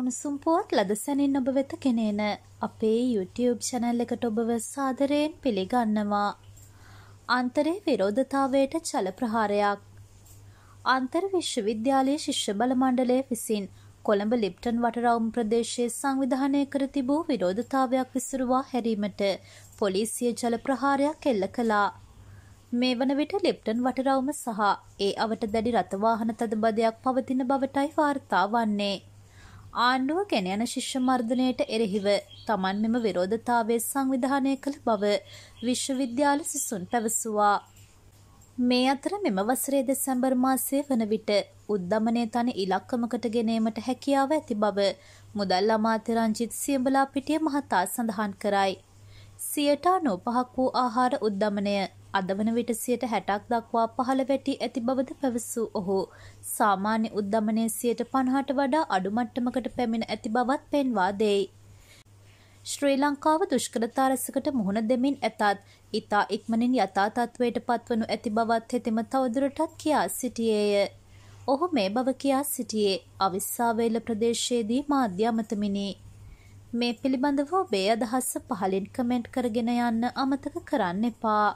උණුසුම් පුවත් ලදසැනින් ඔබ වෙත කෙනේන අපේ YouTube channel එකට ඔබව සාදරයෙන් පිළිගන්නවා. අන්තරේ විරෝධතාවයට චල ප්‍රහාරයක්. අන්තර් විශ්වවිද්‍යාලයේ ශිෂ්‍ය බල මණ්ඩලය විසින් කොළඹ ලිප්ටන් වටරවුම් ප්‍රදේශයේ සංවිධානය කර තිබූ විරෝධතාවයක් විසුරුවා හැරීමට පොලිසිය ජල ප්‍රහාරයක් එල්ල කළා. මේ වන විට ලිප්ටන් වටරවුම සහ ඒ අවට දැඩි රථවාහන තදබදයක් පවතින බවටයි වාර්තා වන්නේ. ආණ්ඩුව ගෙන යන ශිෂ්‍ය මර්ධනයට එරෙහිව තමන් මෙම විරෝධතාවය සංවිධානය කළ බව විශ්වවිද්‍යාල සිසුන් පැවසුවා. මේ අතර මෙම වසරේ දෙසැම්බර් මාසයේ වන විට උද්ධමනය තන ඉලක්කමකට ගෙනීමට හැකියාව ඇති බව මුදල් අමාත්‍ය රංජිත් සියඹලා පිටිය මහතා සඳහන් කරයි. සියට අනූපහක් වූ ආහාර උද්ධමනය අද වන විට සියයට හැටක් දක්වා පහළ වැටී ඇති බවද පැවසූ ඔහු සාමාන්‍ය උද්ධමනය සියයට පණහට වඩා අඩු මට්ටමකට පැමිණ ඇති බවත් පෙන්වා දෙයි. ශ්‍රී ලංකාව දුෂ්කරතා රැසකට මුහුණ දෙමින් ඇතත් ඉතා ඉක්මනින් යථා තත්ත්වයට පත්වනු ඇති බවත් හෙතෙම තවදුරටත් කියා සිටියේය. ඔහු මේ බව කියා සිටියේ අවිස්සාවේල ප්‍රදේශයේදී මාධ්‍ය අමතමිනි. මේ පිළිබඳව ඔබේ අදහස පහලින් කමෙන්ට් කරගෙන යන්න අමතක කරන්න එපා.